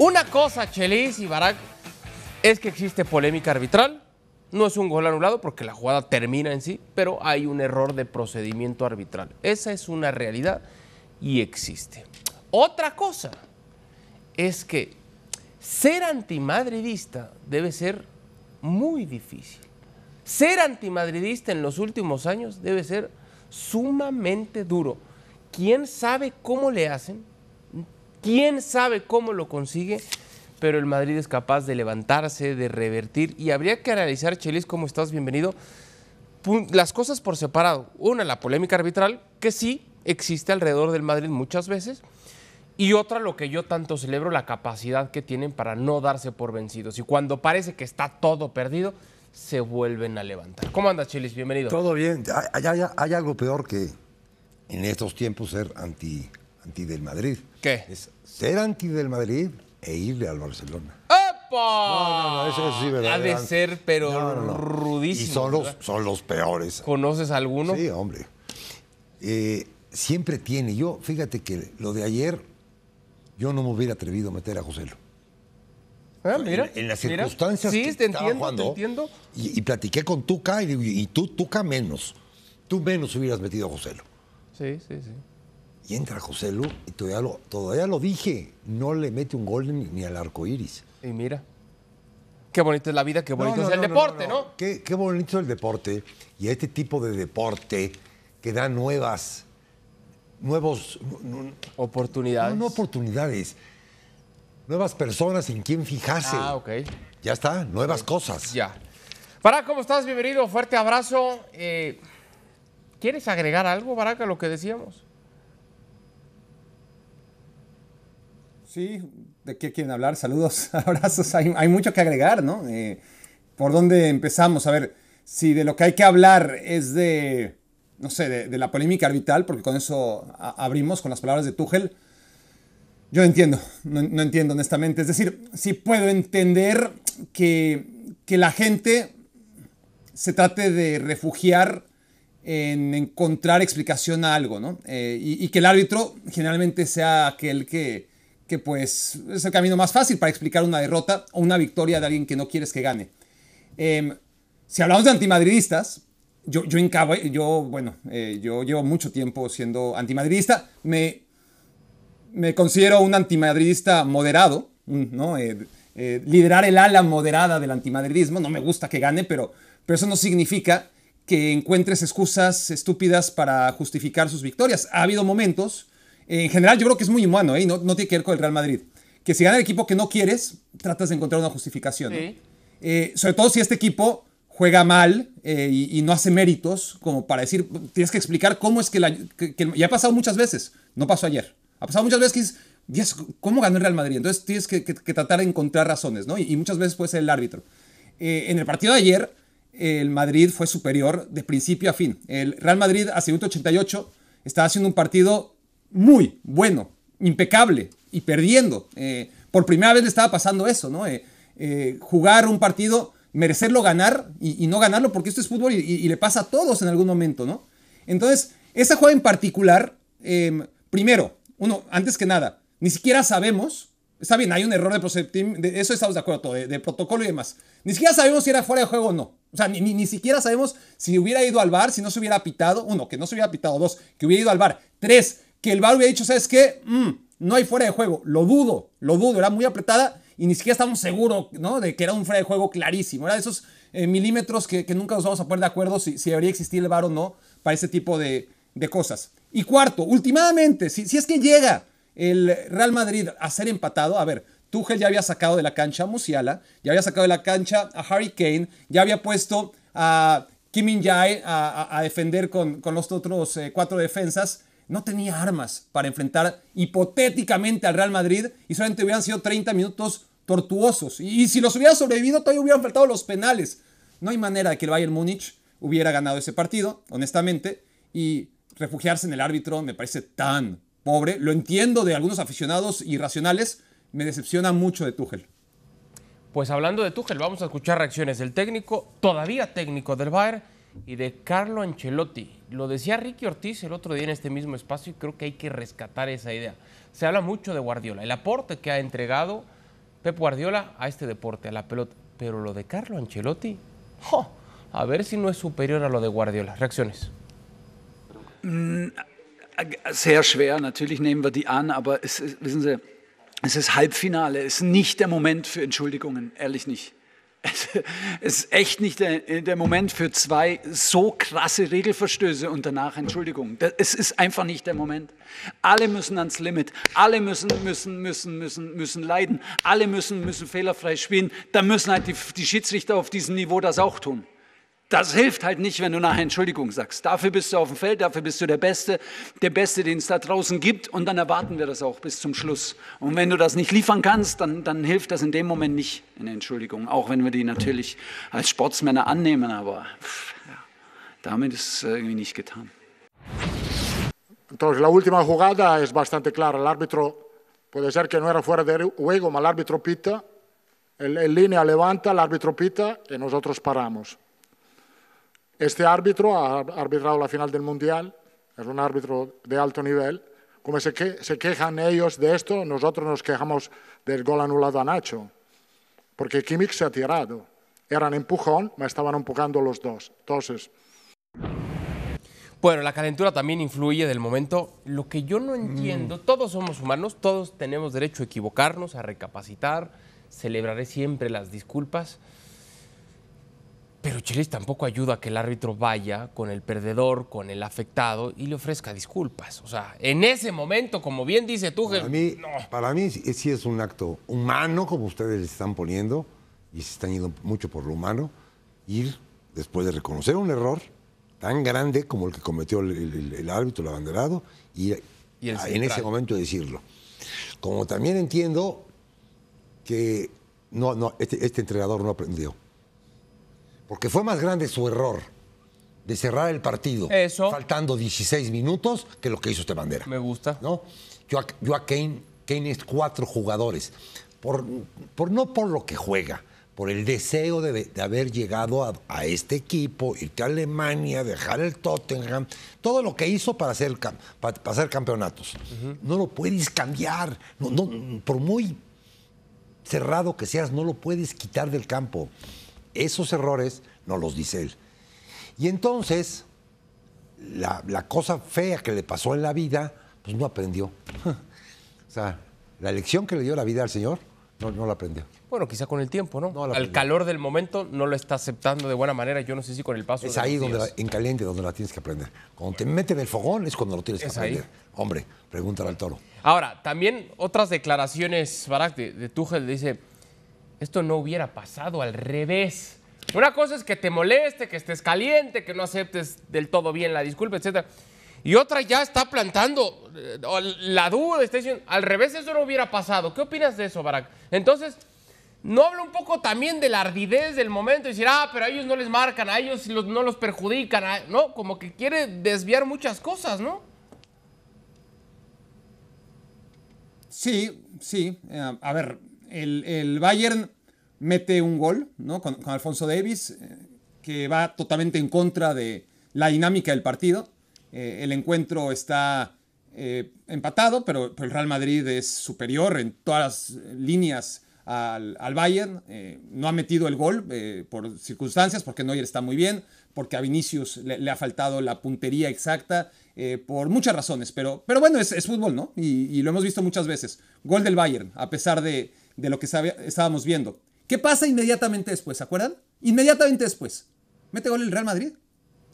Una cosa, Chelis y Barak, es que existe polémica arbitral. No es un gol anulado porque la jugada termina en sí, pero hay un error de procedimiento arbitral. Esa es una realidad y existe. Otra cosa es que ser antimadridista debe ser muy difícil. Ser antimadridista en los últimos años debe ser sumamente duro. ¿Quién sabe cómo le hacen ¿Quién sabe cómo lo consigue? Pero el Madrid es capaz de levantarse, de revertir y habría que analizar, Chelis, ¿cómo estás? Bienvenido. Las cosas por separado. Una, la polémica arbitral, que sí existe alrededor del Madrid muchas veces. Y otra, lo que yo tanto celebro, la capacidad que tienen para no darse por vencidos. Y cuando parece que está todo perdido, se vuelven a levantar. ¿Cómo andas, Chelis? Bienvenido. Todo bien. Hay, hay algo peor que en estos tiempos ser anti anti del Madrid. ¿Qué? ser anti del Madrid e irle al Barcelona. ¡Opa! No, no, no, eso, sí verdad. Ha de ser, pero rudísimo. Y son los, son los peores. ¿Conoces alguno? Sí, hombre. Eh, siempre tiene. Yo, fíjate que lo de ayer, yo no me hubiera atrevido a meter a Joselo. Ah, mira, en, las circunstancias sí, que te entiendo, entiendo. Y, platiqué con Tuca y, y tú, Tuca menos. Tú menos hubieras metido a Joselo. Sí, sí, sí. Y entra José Lu y todavía lo, dije, no le mete un gol ni, al arco iris. Y mira, qué bonita es la vida, qué bonito es el deporte, ¿no? Qué, bonito es el deporte y este tipo de deporte que da nuevas, nuevos... Oportunidades. No, oportunidades, nuevas personas en quien fijarse. Ah, ok. Ya está, nuevas cosas. Ya. Para, ¿cómo estás? Bienvenido, fuerte abrazo. Eh, ¿Quieres agregar algo, Barak, a lo que decíamos? Sí, ¿de qué quieren hablar? Saludos, abrazos. Hay, mucho que agregar, ¿no? Eh, ¿Por dónde empezamos? A ver, si de lo que hay que hablar es de, no sé, de, la polémica arbitral, porque con eso abrimos con las palabras de Tuchel. Yo entiendo, no, entiendo honestamente. Es decir, sí puedo entender que, la gente se trate de refugiar en encontrar explicación a algo, ¿no? Eh, y, que el árbitro generalmente sea aquel que, que pues es el camino más fácil para explicar una derrota o una victoria de alguien que no quieres que gane. Em, si hablamos de antimadridistas, yo, yo, yo bueno, eh, yo llevo mucho tiempo siendo antimadridista, me, me considero un antimadridista moderado, mm, ¿no? Eh, eh, liderar el ala moderada del antimadridismo, no me gusta que gane, pero, pero eso no significa que encuentres excusas estúpidas para justificar sus victorias. Ha habido momentos en general yo creo que es muy humano, ¿eh? no, no tiene que ver con el Real Madrid. Que si gana el equipo que no quieres, tratas de encontrar una justificación. Eh, sobre todo si este equipo juega mal eh, y, no hace méritos, como para decir, tienes que explicar cómo es que, la, ha pasado muchas veces, no pasó ayer, ha pasado muchas veces que dices, ¿cómo ganó el Real Madrid? Entonces tienes que, tratar de encontrar razones, ¿no? Y, muchas veces puede ser el árbitro. Eh, en el partido de ayer, el Madrid fue superior de principio a fin. El Real Madrid, a 88, estaba haciendo un partido muy bueno, impecable y perdiendo. Eh, por primera vez le estaba pasando eso, ¿no? Eh, eh, jugar un partido, merecerlo ganar y, no ganarlo, porque esto es fútbol y, le pasa a todos en algún momento, ¿no? Entonces, esa jugada en particular, em, primero, uno, antes que nada, ni siquiera sabemos, está bien, hay un error de, de eso estamos de acuerdo, de, protocolo y demás, ni siquiera sabemos si era fuera de juego o no. O sea, ni, ni, ni, siquiera sabemos si hubiera ido al bar, si no se hubiera pitado, uno, que no se hubiera pitado, dos, que hubiera ido al bar, tres, que el VAR hubiera dicho, ¿sabes qué? Mm, no hay fuera de juego. Lo dudo, lo dudo. Era muy apretada y ni siquiera estamos seguros, ¿no? De que era un fuera de juego clarísimo. Era de esos eh, milímetros que, nunca nos vamos a poner de acuerdo si, si debería existir el VAR o no para ese tipo de, cosas. Y cuarto, últimamente, si, es que llega el Real Madrid a ser empatado, a ver, Tuchel ya había sacado de la cancha a Musiala, ya había sacado de la cancha a Harry Kane, ya había puesto a Kim In-jae a, defender con, los otros eh, cuatro defensas no tenía armas para enfrentar hipotéticamente al Real Madrid y solamente hubieran sido 30 minutos tortuosos. Y, si los hubiera sobrevivido, todavía hubieran faltado los penales. No hay manera de que el Bayern Múnich hubiera ganado ese partido, honestamente, y refugiarse en el árbitro me parece tan pobre. Lo entiendo de algunos aficionados irracionales, me decepciona mucho de Tuchel. Pues hablando de Tuchel, vamos a escuchar reacciones del técnico, todavía técnico del Bayern y de Carlo Ancelotti. Lo decía Ricky Ortiz el otro día en este mismo espacio y creo que hay que rescatar esa idea. Se habla mucho de Guardiola, el aporte que ha entregado Pep Guardiola a este deporte, a la pelota. Pero lo de Carlo Ancelotti, a ver si no es superior a lo de Guardiola. Reacciones. Mm, sehr schwer, natürlich nehmen wir die an, aber es, wissen Sie, es ist Halbfinale, es ist nicht der Moment für Entschuldigungen, ehrlich nicht. es ist echt nicht der, der, Moment für zwei so krasse Regelverstöße und danach Entschuldigung. Das, es ist einfach nicht der Moment. Alle müssen ans Limit. Alle müssen, müssen, müssen, müssen, müssen leiden. Alle müssen, müssen fehlerfrei spielen. Da müssen halt die, die Schiedsrichter auf diesem Niveau das auch tun das hilft halt nicht, wenn du nachher Entschuldigung sagst. Dafür bist du auf dem Feld, dafür bist du der Beste, der Beste, den es da draußen gibt. Und dann erwarten wir das auch bis zum Schluss. Und wenn du das nicht liefern kannst, dann, dann hilft das in dem Moment nicht in Entschuldigung. Auch wenn wir die natürlich als Sportsmänner annehmen, aber pff, ja, damit ist es irgendwie nicht getan. Entonces, la última jugada es bastante clara. El árbitro puede ser que no era fuera de juego, pero el árbitro pita. El, el línea levanta, el árbitro pita y nosotros paramos. Este árbitro ha arbitrado la final del Mundial, es un árbitro de alto nivel. Como se, quejan ellos de esto, nosotros nos quejamos del gol anulado a Nacho, porque Kimmich se ha tirado. Eran empujón, me estaban empujando los dos. Entonces. Bueno, la calentura también influye del momento. Lo que yo no mm. entiendo, todos somos humanos, todos tenemos derecho a equivocarnos, a recapacitar, celebraré siempre las disculpas. Pero Chelis tampoco ayuda a que el árbitro vaya con el perdedor, con el afectado y le ofrezca disculpas. O sea, en ese momento, como bien dice tú, para mí, para mí sí es un acto humano, como ustedes están poniendo, y se están yendo mucho por lo humano, ir después de reconocer un error tan grande como el que cometió el, árbitro, el abanderado, y, en ese momento decirlo. Como también entiendo que no, este, este entrenador no aprendió porque fue más grande su error de cerrar el partido faltando 16 minutos que lo que hizo este bandera. Me gusta. ¿no? Yo, a, Kane, Kane es cuatro jugadores, por, no por lo que juega, por el deseo de, haber llegado a, este equipo, irte a Alemania, dejar el Tottenham, todo lo que hizo para hacer, para, campeonatos. No lo puedes cambiar, por muy cerrado que seas, no lo puedes quitar del campo. Esos errores no los dice él. Y entonces, la, cosa fea que le pasó en la vida, pues no aprendió. o sea, la lección que le dio la vida al Señor, no, no la aprendió. Bueno, quizá con el tiempo, ¿no? al calor del momento no lo está aceptando de buena manera. Yo no sé si con el paso es ahí donde en caliente donde la tienes que aprender. Cuando te meten el fogón es cuando lo tienes que aprender. Hombre, pregúntale al toro. Ahora, también otras declaraciones, Barak, de, de Tuchel dice esto no hubiera pasado al revés. Una cosa es que te moleste, que estés caliente, que no aceptes del todo bien la disculpa, etc. Y otra ya está plantando eh, la duda, está diciendo, al revés eso no hubiera pasado. ¿Qué opinas de eso, Barack? Entonces, ¿no habla un poco también de la ardidez del momento? Y decir, ah, pero a ellos no les marcan, a ellos no los perjudican, ¿no? Como que quiere desviar muchas cosas, ¿no? Sí, sí. Eh, a ver, el, Bayern mete un gol ¿no? con, Alfonso Davis, eh, que va totalmente en contra de la dinámica del partido. Eh, el encuentro está eh, empatado, pero, el Real Madrid es superior en todas las líneas al, Bayern. no ha metido el gol por circunstancias, porque Neuer está muy bien, porque a Vinicius le, ha faltado la puntería exacta, por muchas razones. Pero, pero bueno, es, fútbol, ¿no? y lo hemos visto muchas veces. Gol del Bayern, a pesar de, de lo que estábamos viendo. ¿Qué pasa inmediatamente después? ¿Se acuerdan? Inmediatamente después. Mete gol el Real Madrid.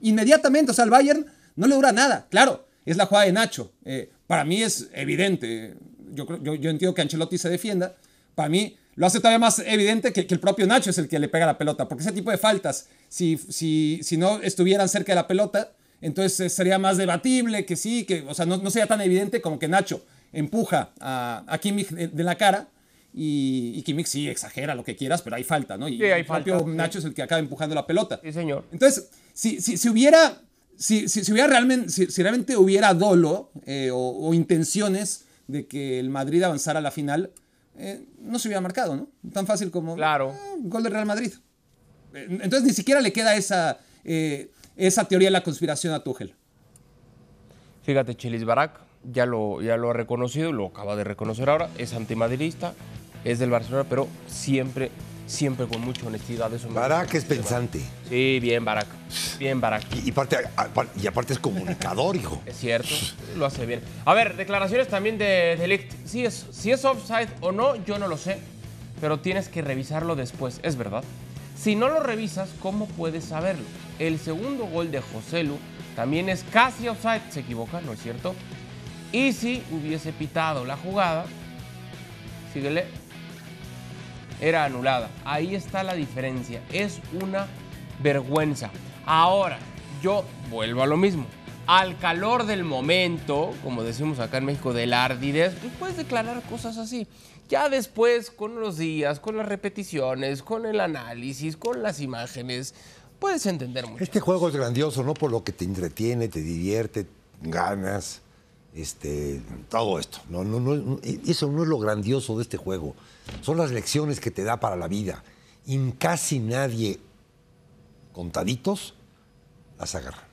Inmediatamente, o sea, el Bayern no le dura nada. Claro, es la jugada de Nacho. Eh, para mí es evidente. Yo, entiendo que Ancelotti se defienda. Para mí lo hace todavía más evidente que, el propio Nacho es el que le pega la pelota. Porque ese tipo de faltas, si, si no estuvieran cerca de la pelota, entonces eh, sería más debatible que sí, que, o sea, no, sería tan evidente como que Nacho empuja a, a de la cara y, y Kimmich sí exagera lo que quieras, pero hay falta, ¿no? Y sí, el propio Nacho es el que acaba empujando la pelota. Sí, señor. Entonces, si, si, si hubiera, si, hubiera realmente, si, realmente hubiera dolo eh, o, intenciones de que el Madrid avanzara a la final, eh, no se hubiera marcado, ¿no? Tan fácil como claro. Eh, gol del Real Madrid. Entonces ni siquiera le queda esa, esa teoría de la conspiración a Tuchel. Fíjate, Chilis Barak ya lo, ya lo ha reconocido, lo acaba de reconocer ahora, es antimadridista, es del Barcelona, pero siempre, siempre con mucha honestidad. Eso Barak es pensante. Sí, bien Barak, bien Barak. Y, y aparte es comunicador, hijo. Es cierto, lo hace bien. A ver, declaraciones también de Delict. Si es, si es offside o no, yo no lo sé, pero tienes que revisarlo después, es verdad. Si no lo revisas, ¿cómo puedes saberlo? El segundo gol de José Lu también es casi offside, se equivoca, ¿no es cierto? Y si hubiese pitado la jugada, síguele, era anulada. Ahí está la diferencia. Es una vergüenza. Ahora, yo vuelvo a lo mismo. Al calor del momento, como decimos acá en México, del ardidez, pues puedes declarar cosas así. Ya después, con los días, con las repeticiones, con el análisis, con las imágenes, puedes entender mucho. Este juego es grandioso, ¿no? Por lo que te entretiene, te divierte, ganas este, todo esto. E, eso no es lo grandioso de este juego. Son las lecciones que te da para la vida. Y casi nadie, contaditos, las agarra.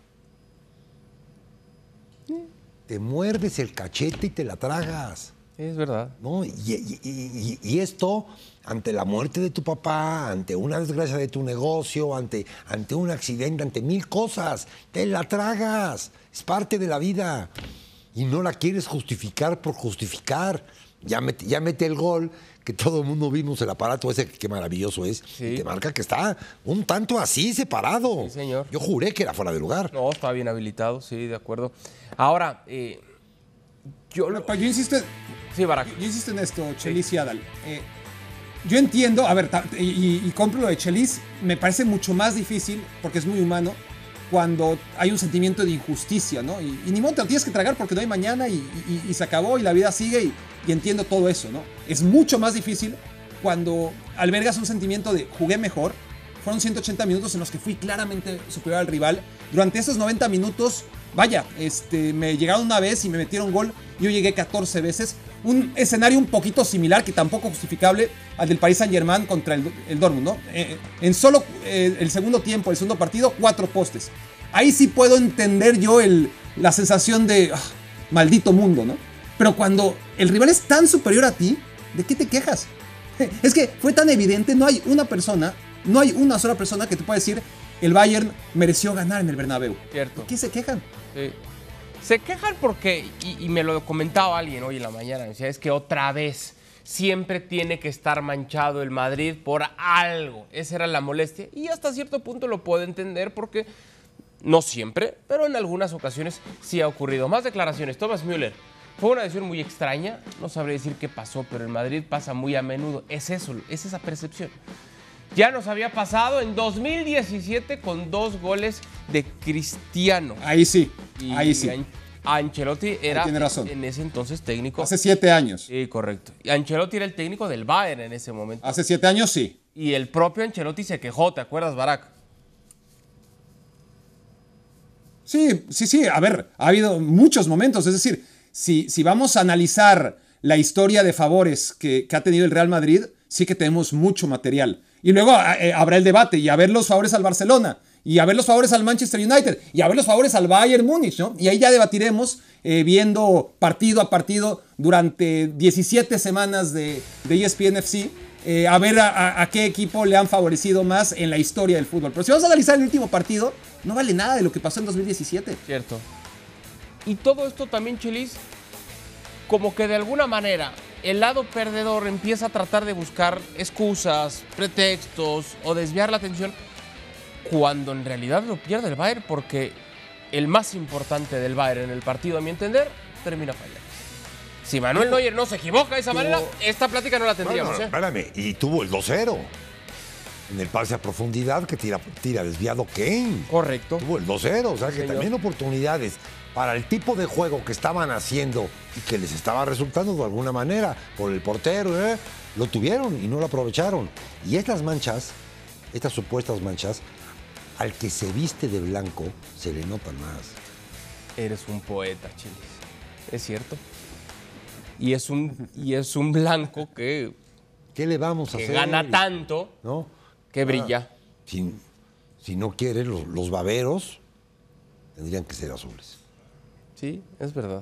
Te muerdes el cachete y te la tragas. Es verdad. ¿no? Y, esto, ante la muerte de tu papá, ante una desgracia de tu negocio, ante, ante un accidente, ante mil cosas, te la tragas. Es parte de la vida y no la quieres justificar por justificar. Ya mete, el gol, que todo el mundo vimos el aparato ese, qué maravilloso es. te marca que está un tanto así, separado. Sí, señor. Yo juré que era fuera de lugar. No, está bien habilitado, sí, de acuerdo. Ahora, eh, yo... insisto... en esto, Chelis y Adal. Eh, yo entiendo, a ver, y, y compro lo de Chelis, me parece mucho más difícil, porque es muy humano, cuando hay un sentimiento de injusticia, ¿no? Y, ni modo, te lo tienes que tragar porque no hay mañana y, se acabó y la vida sigue y, entiendo todo eso, ¿no? Es mucho más difícil cuando albergas un sentimiento de jugué mejor. Fueron 180 minutos en los que fui claramente superior al rival. Durante esos 90 minutos, vaya, este, me llegaron una vez y me metieron gol. Yo llegué 14 veces un escenario un poquito similar, que tampoco justificable, al del Paris Saint Germain contra el, el Dortmund, ¿no? Eh, eh, en solo eh, el segundo tiempo, el segundo partido, cuatro postes. Ahí sí puedo entender yo el, la sensación de ah, maldito mundo, ¿no? Pero cuando el rival es tan superior a ti, ¿de qué te quejas? Es que fue tan evidente, no hay una persona, no hay una sola persona que te pueda decir el Bayern mereció ganar en el Bernabéu. Cierto. qué se quejan? Se quejan porque, y, me lo comentaba alguien hoy en la mañana, es que otra vez siempre tiene que estar manchado el Madrid por algo. Esa era la molestia. Y hasta cierto punto lo puedo entender porque no siempre, pero en algunas ocasiones sí ha ocurrido. Más declaraciones. Thomas Müller. Fue una decisión muy extraña, no sabré decir qué pasó, pero el Madrid pasa muy a menudo. Es eso, es esa percepción. Ya nos había pasado en 2017 con dos goles de Cristiano. Ahí sí, ahí sí. Ancelotti era en ese entonces técnico. Hace siete años. Sí, correcto. Ancelotti era el técnico del Bayern en ese momento. Hace siete años, sí. Y el propio Ancelotti se quejó, ¿te acuerdas, Barack? Sí, sí, sí. A ver, ha habido muchos momentos. Es decir, si, si vamos a analizar la historia de favores que, que ha tenido el Real Madrid, sí que tenemos mucho material. Y luego ah, eh, habrá el debate y a ver los favores al Barcelona y a ver los favores al Manchester United y a ver los favores al Bayern Múnich, ¿no? Y ahí ya debatiremos eh, viendo partido a partido durante 17 semanas de, de ESPN FC. Eh, a ver a, qué equipo le han favorecido más en la historia del fútbol. Pero si vamos a analizar el último partido, no vale nada de lo que pasó en 2017. Cierto. Y todo esto también, Chelis, como que de alguna manera el lado perdedor empieza a tratar de buscar excusas, pretextos o desviar la atención cuando en realidad lo pierde el Bayern porque el más importante del Bayern en el partido, a mi entender, termina fallando. Si Manuel Neuer no se equivoca de esa manera, esta plática no la tendríamos. ¿eh? espérame, y tuvo el 2-0 en el pase a profundidad que tira, tira desviado Kane. Correcto. Tuvo el 2-0, o sea que también oportunidades para el tipo de juego que estaban haciendo y que les estaba resultando de alguna manera por el portero, ¿eh? lo tuvieron y no lo aprovecharon. Y estas manchas, estas supuestas manchas, al que se viste de blanco se le notan más. Eres un poeta, Chiles. Es cierto. Y es un, y es un blanco que. ¿Qué le vamos a que Gana tanto ¿no? que brilla. Ah, si, no quiere, los, los baberos tendrían que ser azules. Sí, es verdad.